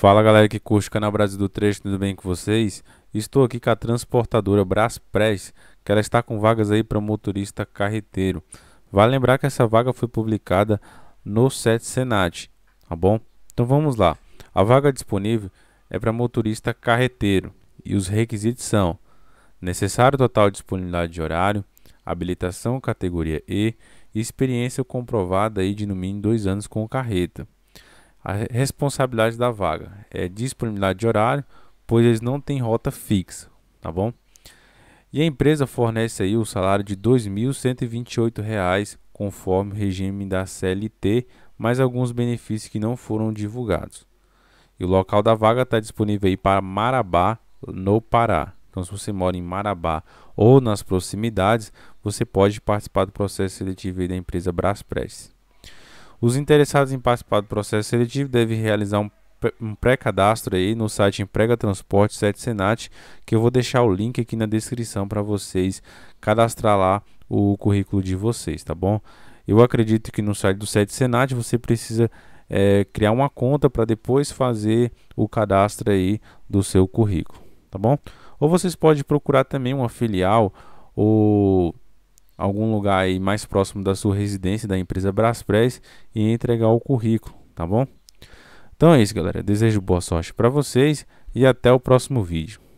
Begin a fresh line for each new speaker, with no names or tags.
Fala galera que curte o canal Brasil do Trecho, tudo bem com vocês? Estou aqui com a transportadora Braspress, que ela está com vagas aí para motorista carreteiro. Vale lembrar que essa vaga foi publicada no 7 Senat, tá bom? Então vamos lá. A vaga disponível é para motorista carreteiro e os requisitos são: necessário total disponibilidade de horário, habilitação categoria E e experiência comprovada aí de no mínimo dois anos com carreta a responsabilidade da vaga é disponibilidade de horário, pois eles não têm rota fixa, tá bom? E a empresa fornece aí o salário de R$ 2.128, conforme o regime da CLT, mais alguns benefícios que não foram divulgados. E o local da vaga está disponível aí para Marabá, no Pará. Então, se você mora em Marabá ou nas proximidades, você pode participar do processo seletivo da empresa Braspress. Os interessados em participar do processo seletivo devem realizar um um pré-cadastro aí no site Emprega Transporte 7 Senat, que eu vou deixar o link aqui na descrição para vocês cadastrar lá o currículo de vocês, tá bom? Eu acredito que no site do 7 Senat você precisa é, criar uma conta para depois fazer o cadastro aí do seu currículo, tá bom? Ou vocês podem procurar também uma filial ou algum lugar aí mais próximo da sua residência, da empresa Braspress, e entregar o currículo, tá bom? Então é isso, galera. Desejo boa sorte para vocês e até o próximo vídeo.